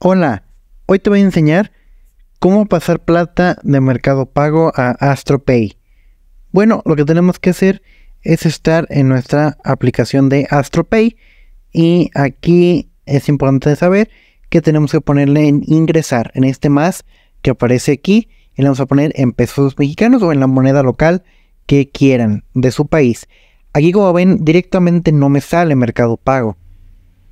Hola, hoy te voy a enseñar cómo pasar plata de Mercado Pago a AstroPay. Bueno, lo que tenemos que hacer es estar en nuestra aplicación de AstroPay y aquí es importante saber que tenemos que ponerle en ingresar, en este más que aparece aquí y le vamos a poner en pesos mexicanos o en la moneda local que quieran de su país. Aquí como ven directamente no me sale Mercado Pago.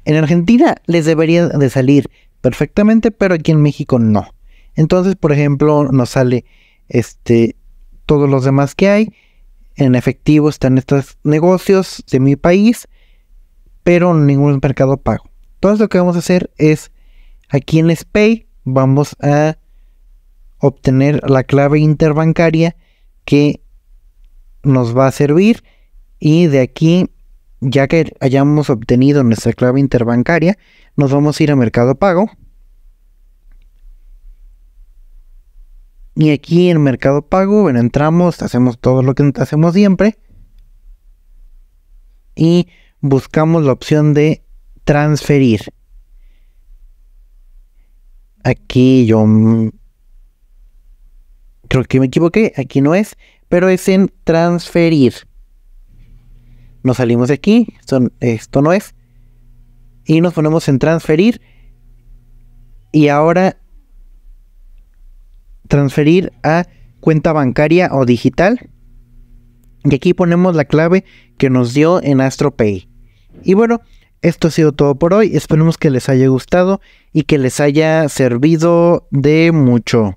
En Argentina les debería de salir, perfectamente, pero aquí en México no. Entonces, por ejemplo, nos sale este todos los demás que hay. En efectivo están estos negocios de mi país, pero ningún mercado pago. Entonces lo que vamos a hacer es aquí en SPAY vamos a obtener la clave interbancaria que nos va a servir y de aquí ya que hayamos obtenido nuestra clave interbancaria nos vamos a ir a mercado pago Y aquí en Mercado Pago, bueno, entramos, hacemos todo lo que hacemos siempre. Y buscamos la opción de transferir. Aquí yo creo que me equivoqué, aquí no es, pero es en transferir. Nos salimos de aquí, esto, esto no es. Y nos ponemos en transferir. Y ahora transferir a cuenta bancaria o digital. Y aquí ponemos la clave que nos dio en AstroPay. Y bueno, esto ha sido todo por hoy. Esperemos que les haya gustado y que les haya servido de mucho.